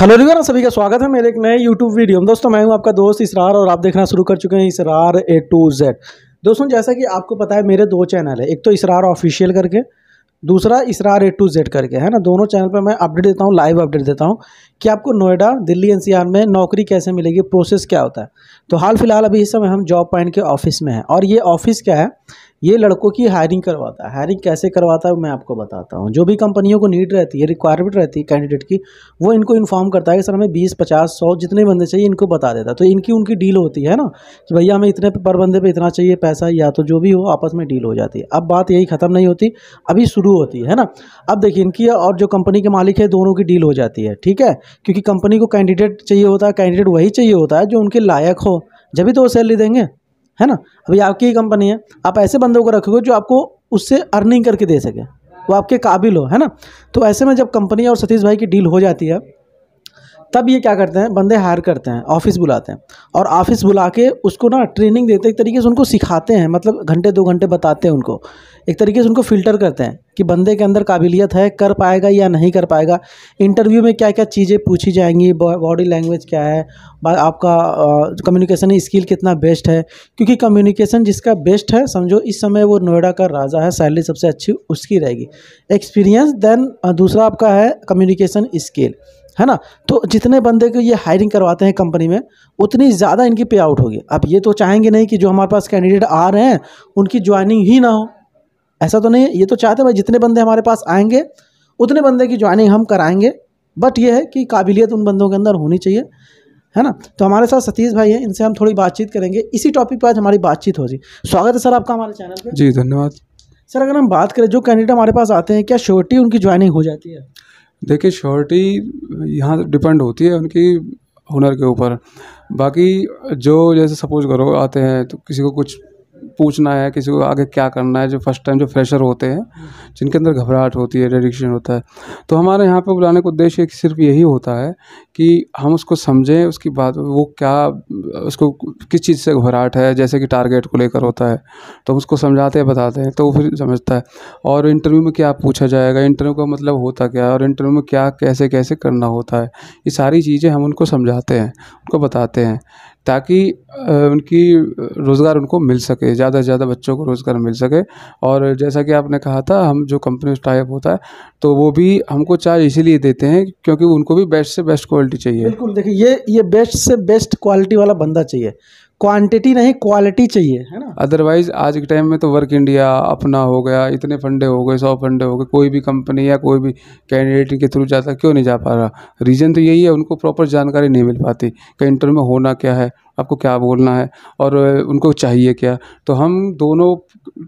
Hello river सभी का स्वागत है मेरे एक नए यूट्यूब वीडियो में दोस्तों मैं हूं आपका दोस्त इसरार और आप देखना शुरू कर चुके हैं इसरार ए टू जेड दोस्तों जैसा कि आपको पता है मेरे दो चैनल है एक तो इसरार ऑफिशियल करके दूसरा इसरार ए टू जेड करके है ना दोनों चैनल पर मैं अपडेट देता हूँ लाइव अपडेट देता हूँ कि आपको नोएडा दिल्ली एनसीआर में नौकरी कैसे मिलेगी प्रोसेस क्या होता है तो हाल फिलहाल अभी इस समय हम जॉब पॉइंट के ऑफिस में हैं और ये ऑफिस क्या है ये लड़कों की हायरिंग करवाता है हायरिंग कैसे करवाता है मैं आपको बताता हूँ जो भी कंपनियों को नीड रहती है रिक्वायरमेंट रहती है कैंडिडेट की वो इनको इन्फॉर्म करता है कि सर हमें बीस पचास सौ जितने बंदे चाहिए इनको बता देता है तो इनकी उनकी डील होती है ना कि भैया हमें इतने पर बंदे पर इतना चाहिए पैसा या तो जो भी हो आपस में डील हो जाती है अब बात यही ख़त्म नहीं होती अभी शुरू होती है ना अब देखिए इनकी और जो कंपनी के मालिक है दोनों की डील हो जाती है ठीक है क्योंकि कंपनी को कैंडिडेट चाहिए होता है कैंडिडेट वही चाहिए होता है जो उनके लायक हो जब भी तो वो सैलरी देंगे है ना अभी आपकी ही कंपनी है आप ऐसे बंदों को रखोगे जो आपको उससे अर्निंग करके दे सके वो आपके काबिल हो है ना तो ऐसे में जब कंपनी और सतीश भाई की डील हो जाती है तब ये क्या करते हैं बंदे हायर करते हैं ऑफिस बुलाते हैं और ऑफिस बुला के उसको ना ट्रेनिंग देते हैं एक तरीके से उनको सिखाते हैं मतलब घंटे दो घंटे बताते हैं उनको एक तरीके से उनको फ़िल्टर करते हैं कि बंदे के अंदर काबिलियत है कर पाएगा या नहीं कर पाएगा इंटरव्यू में क्या क्या चीज़ें पूछी जाएंगी बॉडी लैंग्वेज क्या है आपका कम्युनिकेशन स्किल कितना बेस्ट है क्योंकि कम्युनिकेशन जिसका बेस्ट है समझो इस समय वो नोएडा का राजा है सैलरी सबसे अच्छी उसकी रहेगी एक्सपीरियंस देन दूसरा आपका है कम्युनिकेशन स्किल है ना तो जितने बंदे को ये हायरिंग करवाते हैं कंपनी में उतनी ज़्यादा इनकी पे आउट होगी अब ये तो चाहेंगे नहीं कि जो हमारे पास कैंडिडेट आ रहे हैं उनकी ज्वाइनिंग ही ना हो ऐसा तो नहीं है ये तो चाहते भाई जितने बंदे हमारे पास आएंगे उतने बंदे की ज्वाइनिंग हम कराएंगे बट ये है कि काबिलियत उन बंदों के अंदर होनी चाहिए है ना तो हमारे साथ सतीश भाई हैं इनसे हम थोड़ी बातचीत करेंगे इसी टॉपिक पर आज हमारी बातचीत हो स्वागत है सर आपका हमारे चैनल पर जी धन्यवाद सर अगर हम बात करें जो कैंडिडेट हमारे पास आते हैं क्या श्योरिटी उनकी ज्वाइनिंग हो जाती है देखिए श्योरिटी यहाँ डिपेंड होती है उनकी हुनर के ऊपर बाकी जो जैसे सपोज़ करो आते हैं तो किसी को कुछ पूछना है किसी को आगे क्या करना है जो फर्स्ट टाइम जो फ्रेशर होते हैं जिनके अंदर घबराहट होती है डेडिक्शन होता है तो हमारे यहाँ पे बुलाने का उद्देश्य सिर्फ यही होता है कि हम उसको समझें उसकी बात वो क्या उसको किस चीज़ से घबराहट है जैसे कि टारगेट को लेकर होता है तो हम उसको समझाते हैं बताते हैं तो वो फिर समझता है और इंटरव्यू में क्या पूछा जाएगा इंटरव्यू का मतलब होता क्या है और इंटरव्यू में क्या कैसे कैसे करना होता है ये सारी चीज़ें हम उनको समझाते हैं उनको बताते हैं ताकि उनकी रोज़गार उनको मिल सके ज़्यादा से ज़्यादा बच्चों को रोज़गार मिल सके और जैसा कि आपने कहा था हम जो कंपनी टाइप होता है तो वो भी हमको चार्ज इसीलिए देते हैं क्योंकि उनको भी बेस्ट से बेस्ट क्वालिटी चाहिए बिल्कुल देखिए ये ये बेस्ट से बेस्ट क्वालिटी वाला बंदा चाहिए क्वांटिटी नहीं क्वालिटी चाहिए है ना अदरवाइज आज के टाइम में तो वर्क इंडिया अपना हो गया इतने फंडे हो गए सौ फंडे हो गए कोई भी कंपनी या कोई भी कैंडिडेट के थ्रू जाता क्यों नहीं जा पा रहा रीज़न तो यही है उनको प्रॉपर जानकारी नहीं मिल पाती कि इंटरव्यू में होना क्या है आपको क्या बोलना है और उनको चाहिए क्या तो हम दोनों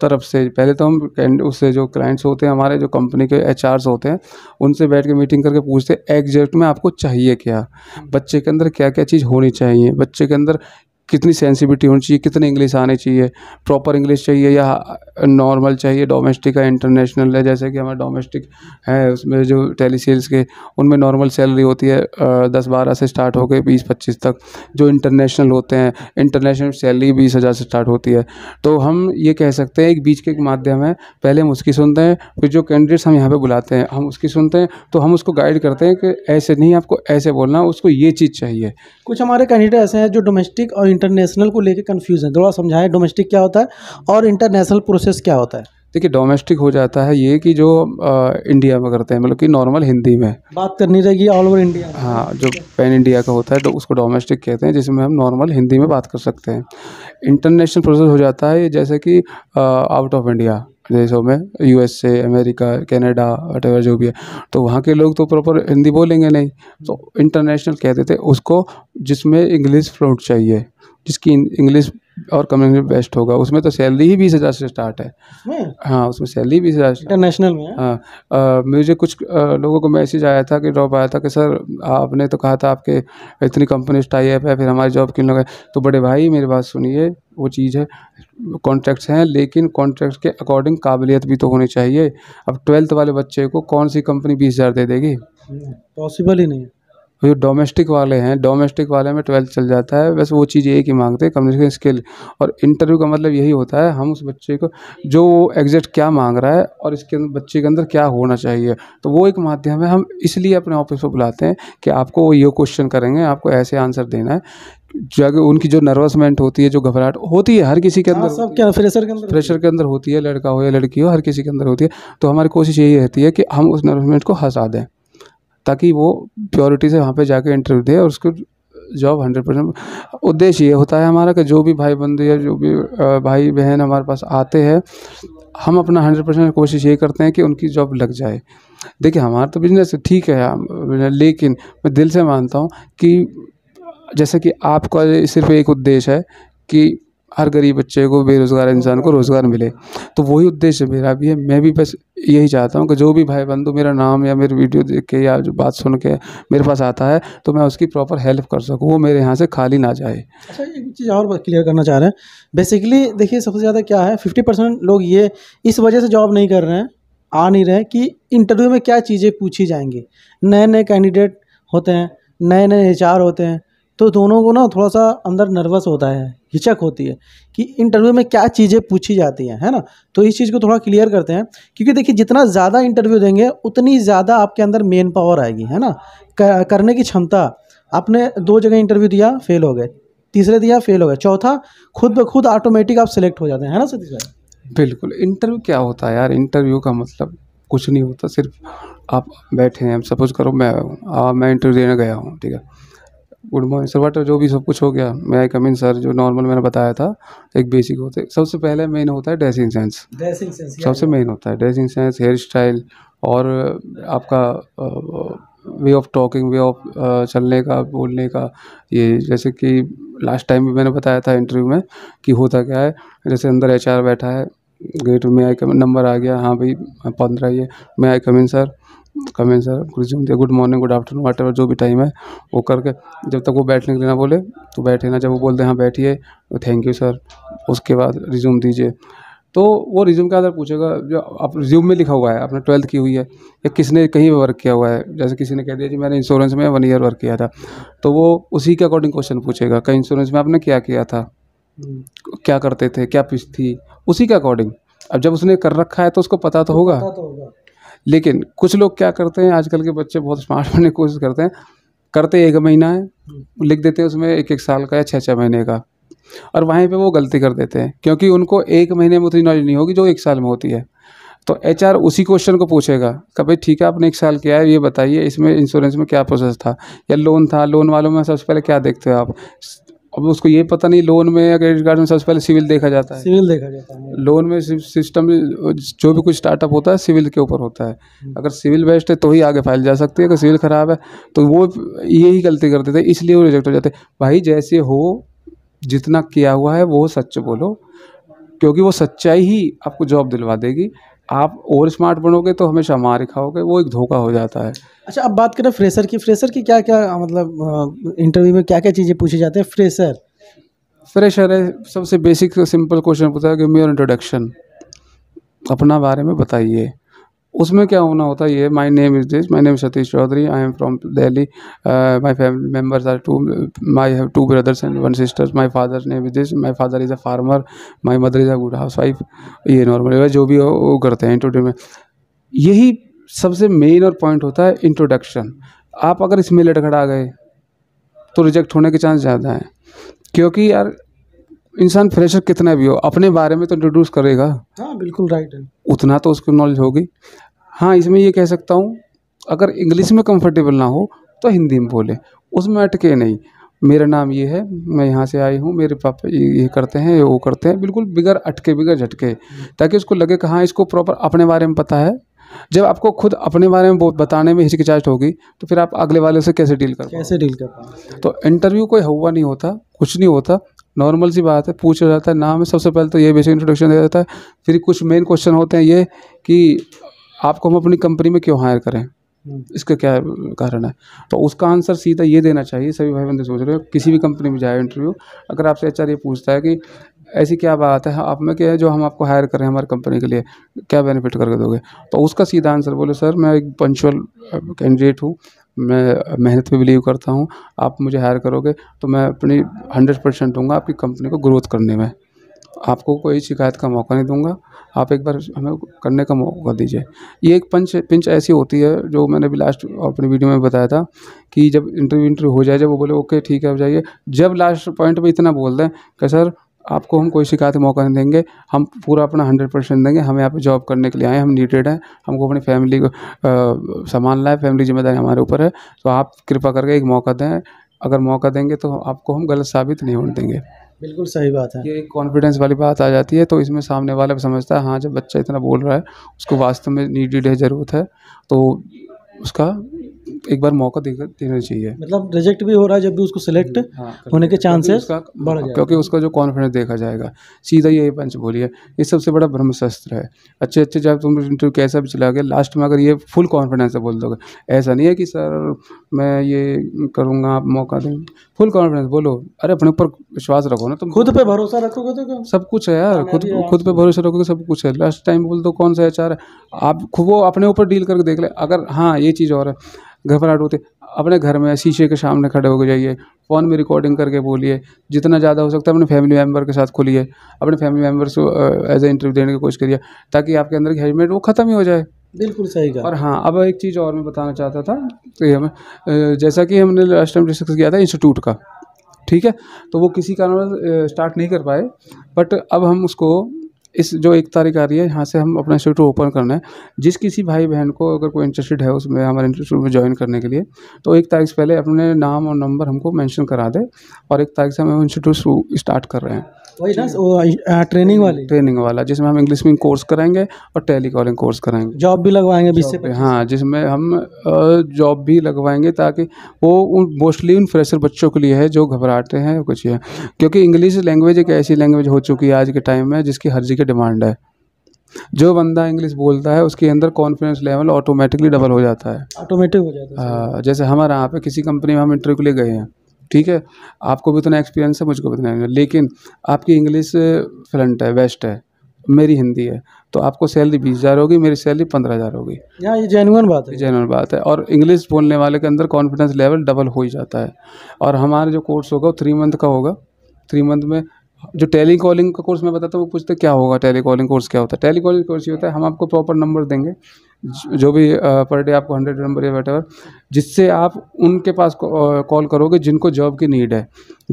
तरफ से पहले तो हम उससे जो क्लाइंट्स होते हैं हमारे जो कंपनी के एच होते हैं उनसे बैठ के मीटिंग करके पूछते हैं एग्जैक्ट में आपको चाहिए क्या हम्म। बच्चे के अंदर क्या क्या चीज़ होनी चाहिए बच्चे के अंदर कितनी सेंसिविटी होनी चाहिए कितने इंग्लिश आने चाहिए प्रॉपर इंग्लिश चाहिए या नॉर्मल चाहिए डोमेस्टिक या इंटरनेशनल है जैसे कि हमारे डोमेस्टिक है उसमें जो टेली सेल्स के उनमें नॉर्मल सैलरी होती है दस बारह से स्टार्ट होकर बीस पच्चीस तक जो इंटरनेशनल होते हैं इंटरनेशनल सैलरी बीस हज़ार से स्टार्ट होती है तो हम ये कह सकते हैं एक बीच के माध्यम है पहले हम उसकी सुनते हैं फिर जो कैंडिडेट्स हम यहाँ पर बुलाते हैं हम उसकी सुनते हैं तो हम उसको गाइड करते हैं कि ऐसे नहीं आपको ऐसे बोलना उसको ये चीज़ चाहिए कुछ हमारे कैंडिडेट ऐसे हैं जो डोमेस्टिक और इंटरनेशनल को लेकर कन्फ्यूज़ है थोड़ा समझाएं डोमेस्टिक क्या होता है और इंटरनेशनल प्रोसेस क्या होता है देखिए डोमेस्टिक हो जाता है ये कि जो आ, इंडिया में करते हैं मतलब कि नॉर्मल हिंदी में बात करनी रहेगी ऑल ओवर इंडिया हाँ जो पैन इंडिया का होता है तो उसको डोमेस्टिक कहते हैं जिसमें हम नॉर्मल हिंदी में बात कर सकते हैं इंटरनेशनल प्रोसेस हो जाता है जैसे कि आउट ऑफ इंडिया देशों में यूएसए अमेरिका कैनेडा वटेवर जो भी है तो वहाँ के लोग तो प्रॉपर हिंदी बोलेंगे नहीं तो इंटरनेशनल कहते थे उसको जिसमें इंग्लिश फ्लूट चाहिए जिसकी इंग्लिश और कम्युनिकेशन बेस्ट होगा उसमें तो सैलरी ही बीस हज़ार से स्टार्ट है हाँ उसमें सैलरी बीस हज़ार इंटरनेशनल में हाँ मुझे कुछ आ, लोगों को मैसेज आया था कि ड्रॉप आया था कि सर आपने तो कहा था आपके इतनी कंपनी टाई है फिर हमारी जॉब क्यों लगा तो बड़े भाई मेरी बात सुनिए वो चीज़ है कॉन्ट्रैक्ट्स हैं लेकिन कॉन्ट्रैक्ट के अकॉर्डिंग काबिलियत भी तो होनी चाहिए अब ट्वेल्थ वाले बच्चे को कौन सी कंपनी बीस हज़ार दे देगी पॉसिबल ही नहीं जो तो डोमेस्टिक वाले हैं डोमेस्टिक वाले में ट्वेल्थ चल जाता है बस वो चीज़ एक ही मांगते हैं कम्युनिकेशन स्किल और इंटरव्यू का मतलब यही होता है हम उस बच्चे को जो वो एग्जैक्ट क्या मांग रहा है और इसके बच्चे के अंदर क्या होना चाहिए तो वो एक माध्यम है हम इसलिए अपने ऑफिस को बुलाते हैं कि आपको ये क्वेश्चन करेंगे आपको ऐसे आंसर देना है जो उनकी जो नर्वसमेंट होती है जो घबराहट होती है हर किसी के हाँ, अंदर सब क्या प्रेशर के अंदर प्रेशर के अंदर होती है लड़का हो या लड़की हो हर किसी के अंदर होती है तो हमारी कोशिश यही रहती है कि हम उस नर्वसमेंट को हंसा दें ताकि वो प्योरिटी से वहाँ पे जाके इंटरव्यू दे और उसको जॉब हंड्रेड परसेंट उद्देश्य ये होता है हमारा कि जो भी भाई बंधु या जो भी भाई बहन हमारे पास आते हैं हम अपना हंड्रेड परसेंट कोशिश ये करते हैं कि उनकी जॉब लग जाए देखिए हमारा तो बिजनेस ठीक है लेकिन मैं दिल से मानता हूँ कि जैसे कि आपका सिर्फ एक उद्देश्य है कि हर गरीब बच्चे को बेरोज़गार इंसान को रोज़गार मिले तो वही उद्देश्य मेरा भी है मैं भी बस यही चाहता हूँ कि जो भी भाई बंधु तो मेरा नाम या मेरी वीडियो देख के या जो बात सुन के मेरे पास आता है तो मैं उसकी प्रॉपर हेल्प कर सकूँ वो मेरे यहाँ से खाली ना जाए अच्छा एक चीज़ और क्लियर करना चाह रहे हैं बेसिकली देखिए सबसे ज़्यादा क्या है फिफ्टी परसेंट लोग ये इस वजह से जॉब नहीं कर रहे हैं आ नहीं रहे कि इंटरव्यू में क्या चीज़ें पूछी जाएंगी नए नए कैंडिडेट होते हैं नए नए एच होते हैं तो दोनों को ना थोड़ा सा अंदर नर्वस होता है हिचक होती है कि इंटरव्यू में क्या चीज़ें पूछी जाती हैं है ना तो इस चीज़ को थोड़ा क्लियर करते हैं क्योंकि देखिए जितना ज़्यादा इंटरव्यू देंगे उतनी ज़्यादा आपके अंदर मेन पावर आएगी है ना करने की क्षमता आपने दो जगह इंटरव्यू दिया फेल हो गए तीसरे दिया फेल हो गए चौथा खुद ब खुद ऑटोमेटिक आप सिलेक्ट हो जाते हैं है ना सतीश भाई बिल्कुल इंटरव्यू क्या होता है यार इंटरव्यू का मतलब कुछ नहीं होता सिर्फ आप बैठे हैं सपोज करो मैं हूँ मैं इंटरव्यू देने गया हूँ ठीक है गुड मॉर्निंग सर बट जो भी सब कुछ हो गया मैं आई कमिन सर जो नॉर्मल मैंने बताया था एक बेसिक होते सबसे पहले मेन होता है ड्रेसिंग सेंस ड्रेसिंग सेंस सबसे मेन होता है ड्रेसिंग सेंस हेयर स्टाइल और uh, आपका way of talking way of चलने का बोलने का ये जैसे कि लास्ट टाइम भी मैंने बताया था इंटरव्यू में कि होता क्या है जैसे अंदर एच बैठा है गेट में आई कम नंबर आ गया हाँ भाई पंद्रह ये may I come in sir comment sir resume दिया good morning good afternoon what जो भी टाइम है वो करके जब तक वो बैठने के लिए ना बोले तो बैठे ना जब वो बोलते हैं हाँ बैठिए तो थैंक यू सर उसके बाद रिज्यूम दीजिए तो वो रिज्यूम के आधार पूछेगा जो आप रिज्यूम में लिखा हुआ है आपने ट्वेल्थ की हुई है या किसने कहीं पर वर्क किया हुआ है जैसे किसी ने कह दिया जी मैंने इंश्योरेंस में वन ईयर वर्क किया था तो वो उसी के अकॉर्डिंग क्वेश्चन पूछेगा कहीं इंश्योरेंस में आपने क्या किया था क्या करते थे क्या पिछ थी उसी के अकॉर्डिंग अब जब उसने कर रखा है तो उसको पता तो होगा तो लेकिन कुछ लोग क्या करते हैं आजकल के बच्चे बहुत स्मार्ट बनने की कोशिश करते हैं करते एक महीना है लिख देते हैं उसमें एक एक साल का या छः छः महीने का और वहीं पे वो गलती कर देते हैं क्योंकि उनको एक महीने में उतनी नॉलेज नहीं होगी जो एक साल में होती है तो एच उसी क्वेश्चन को पूछेगा कि भाई ठीक है आपने एक साल किया है ये बताइए इसमें इंश्योरेंस में क्या प्रोसेस था या लोन था लोन वालों में सबसे पहले क्या देखते हो आप अब उसको ये पता नहीं लोन में या क्रेडिट कार्ड में सबसे पहले सिविल देखा जाता है सिविल देखा जाता है लोन में सिस्टम जो भी कुछ स्टार्टअप होता है सिविल के ऊपर होता है हम्म। अगर सिविल बेस्ट है तो ही आगे फाइल जा सकती है अगर सिविल ख़राब है तो वो यही गलती करते थे इसलिए वो रिजेक्ट हो जाते भाई जैसे हो जितना किया हुआ है वो सच बोलो क्योंकि वो सच्चाई ही आपको जॉब दिलवा देगी आप और स्मार्ट बनोगे तो हमेशा मार खाओगे वो एक धोखा हो जाता है अच्छा अब बात करें फ्रेशर की फ्रेशर की क्या क्या मतलब इंटरव्यू में क्या क्या चीज़ें पूछी जाती हैं फ्रेशर फ्रेशर है सबसे बेसिक सिंपल क्वेश्चन पूछा है कि मेयर इंट्रोडक्शन अपना बारे में बताइए उसमें क्या होना होता है ये my name is this my name Satish Chaudhary I am from Delhi my family members are two my have two brothers and one sisters my father name is this my father is a farmer my mother is a good housewife ये normal जो भी वो करते हैं इंट्रोड्यू में यही सबसे main और पॉइंट होता है इंट्रोडक्शन आप अगर इसमें लटखड़ा गए तो रिजेक्ट होने के चांस ज़्यादा हैं क्योंकि यार इंसान फ्रेशर कितना भी हो अपने बारे में तो इंट्रोड्यूस करेगा हाँ बिल्कुल राइट है उतना तो उसकी नॉलेज होगी हाँ इसमें ये कह सकता हूँ अगर इंग्लिश में कंफर्टेबल ना हो तो हिंदी में बोले उसमें अटके नहीं मेरा नाम ये है मैं यहाँ से आई हूँ मेरे पापा ये करते हैं ये वो करते हैं बिल्कुल बिगर अटके बिगर झटके ताकि उसको लगे कि हाँ इसको प्रॉपर अपने बारे में पता है जब आपको खुद अपने बारे में बताने में हिचकिचाहट होगी तो फिर आप अगले वाले से कैसे डील कर कैसे डील कर तो इंटरव्यू कोई हुआ नहीं होता कुछ नहीं होता नॉर्मल सी बात है पूछा जाता है नाम है सबसे पहले तो ये बेसिक इंट्रोडक्शन दिया जाता है फिर कुछ मेन क्वेश्चन होते हैं ये कि आपको हम अपनी कंपनी में क्यों हायर करें हम्म। इसका क्या कारण है तो उसका आंसर सीधा ये देना चाहिए सभी भाई बंदे सोच रहे हो किसी भी कंपनी में जाए इंटरव्यू अगर आपसे एच ये पूछता है कि ऐसी क्या बात है आप में क्या है जो हम आपको हायर करें हमारी कंपनी के लिए क्या बेनिफिट करके दोगे तो उसका सीधा आंसर बोले सर मैं एक पंचुअल कैंडिडेट हूँ मैं मेहनत पे बिलीव करता हूँ आप मुझे हायर करोगे तो मैं अपनी हंड्रेड परसेंट दूंगा आपकी कंपनी को ग्रोथ करने में आपको कोई शिकायत का मौका नहीं दूंगा आप एक बार हमें करने का मौका दीजिए ये एक पंच पिंच ऐसी होती है जो मैंने भी लास्ट अपनी वीडियो में बताया था कि जब इंटरव्यू इंटरव्यू हो जाए जब वो बोले ओके ठीक है आप जाइए जब लास्ट पॉइंट पे इतना बोल दें कि सर आपको हम कोई शिकायत का मौका नहीं देंगे हम पूरा अपना हंड्रेड परसेंट देंगे हम यहाँ पे जॉब करने के लिए आए हम नीडेड हैं हमको अपनी फैमिली को संभालना है फैमिली जिम्मेदारी हमारे ऊपर है तो आप कृपा करके एक मौका दें अगर मौका देंगे तो आपको हम गलत साबित नहीं होने देंगे बिल्कुल सही बात है ये कॉन्फिडेंस वाली बात आ जाती है तो इसमें सामने वाला भी समझता है हाँ जब बच्चा इतना बोल रहा है उसको वास्तव में नीडेड है ज़रूरत है तो उसका एक बार मौका दे देना चाहिए मतलब रिजेक्ट भी हो रहा है जब भी उसको सिलेक्ट हाँ, हाँ होने के चांसेस बढ़ हाँ, जाए क्योंकि उसका जो कॉन्फिडेंस देखा जाएगा सीधा ये पंच बोली है ये सबसे बड़ा ब्रह्मशस्त्र है अच्छे अच्छे जब तुम इंटरव्यू कैसा भी चला गया लास्ट में अगर ये फुल कॉन्फिडेंस से बोल दोगे ऐसा नहीं है कि सर मैं ये करूँगा आप मौका दें फुल कॉन्फिडेंस बोलो अरे अपने ऊपर विश्वास रखो ना तुम खुद पे भरोसा रखोगे तो सब कुछ है यार खुद खुद पे भरोसा रखोगे तो सब कुछ है लास्ट टाइम बोल दो कौन सा एच चार आप वो अपने ऊपर डील करके देख ले अगर हाँ ये चीज़ और है घबराहट होती अपने घर में शीशे के सामने खड़े होकर जाइए फ़ोन में रिकॉर्डिंग करके बोलिए जितना ज़्यादा हो सकता है अपने फैमिली मेम्बर के साथ खोलिए अपने फैमिली मेम्बर को एज ए इंटरव्यू देने की कोशिश करिए ताकि आपके अंदर की हेलमेट वो ख़त्म ही हो जाए बिल्कुल सही कहा और हाँ अब एक चीज़ और मैं बताना चाहता था कि हमें जैसा कि हमने लास्ट टाइम डिस्कस किया था इंस्टीट्यूट का ठीक है तो वो किसी कारण स्टार्ट नहीं कर पाए बट अब हम उसको इस जो एक तारीख आ रही है यहाँ से हम अपना इंस्टीट्यूट ओपन करना है जिस किसी भाई बहन को अगर कोई इंटरेस्टेड है उसमें हमारे इंस्टीट्यूट में ज्वाइन करने के लिए तो एक तारीख से पहले अपने नाम और नंबर हमको मैंशन करा दे और एक तारीख से हम इंस्टीट्यूट स्टार्ट कर रहे हैं वही ना ट्रेनिंग वाली ट्रेनिंग वाला जिसमें हम इंग्लिश में कोर्स कराएंगे और टेली कॉलिंग कोर्स कराएंगे जॉब भी लगवाएंगे बीस से हाँ जिसमें हम जॉब भी लगवाएंगे ताकि वो उन मोस्टली उन फ्रेशर बच्चों के लिए है जो घबराते हैं कुछ है क्योंकि इंग्लिश लैंग्वेज एक ऐसी लैंग्वेज हो चुकी है आज के टाइम में जिसकी हर जगह की डिमांड है जो बंदा इंग्लिश बोलता है उसके अंदर कॉन्फिडेंस लेवल ऑटोमेटिकली डबल हो जाता है ऑटोमेटिक हो जाता है आ, हाँ, जैसे हमारे यहाँ पे किसी कंपनी में हम इंटरव्यू के लिए गए हैं ठीक है आपको भी उतना एक्सपीरियंस है मुझको भी उतना लेकिन आपकी इंग्लिश फ्रंट है वेस्ट है मेरी हिंदी है तो आपको सैलरी बीस हज़ार होगी मेरी सैलरी पंद्रह हज़ार होगी यहाँ ये जेनुअन बात है जेनुअन बात है और इंग्लिश बोलने वाले के अंदर कॉन्फिडेंस लेवल डबल हो ही जाता है और हमारे जो कोर्स होगा वो थ्री मंथ का होगा थ्री मंथ में जो टेली कॉलिंग का कोर्स मैं बताता हूँ वो पूछते क्या होगा टेली कॉलिंग कोर्स क्या होता है टेली कॉलिंग कोर्स ये होता है हम आपको प्रॉपर नंबर देंगे जो भी पर डे आपको हंड्रेड नंबर या वटेवर जिससे आप उनके पास कॉल करोगे जिनको जॉब की नीड है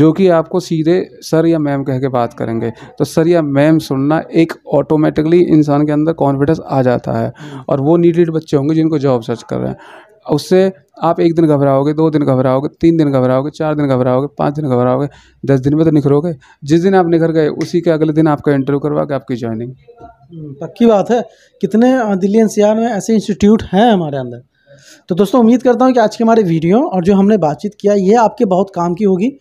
जो कि आपको सीधे सर या मैम कह के बात करेंगे तो सर या मैम सुनना एक ऑटोमेटिकली इंसान के अंदर कॉन्फिडेंस आ जाता है और वो नीडेड बच्चे होंगे जिनको जॉब सर्च कर रहे हैं उससे आप एक दिन घबराओगे दो दिन घबराओगे तीन दिन घबराओगे चार दिन घबराओगे पाँच दिन घबराओगे दस दिन में तो निखरोगे जिस दिन आप निखर गए उसी के अगले दिन आपका इंटरव्यू करवा के आपकी ज्वाइनिंग हम्म, पक्की बात है कितने दिल्ली एनसीआर में ऐसे इंस्टीट्यूट हैं हमारे अंदर तो दोस्तों उम्मीद करता हूँ कि आज के हमारे वीडियो और जो हमने बातचीत किया ये आपके बहुत काम की होगी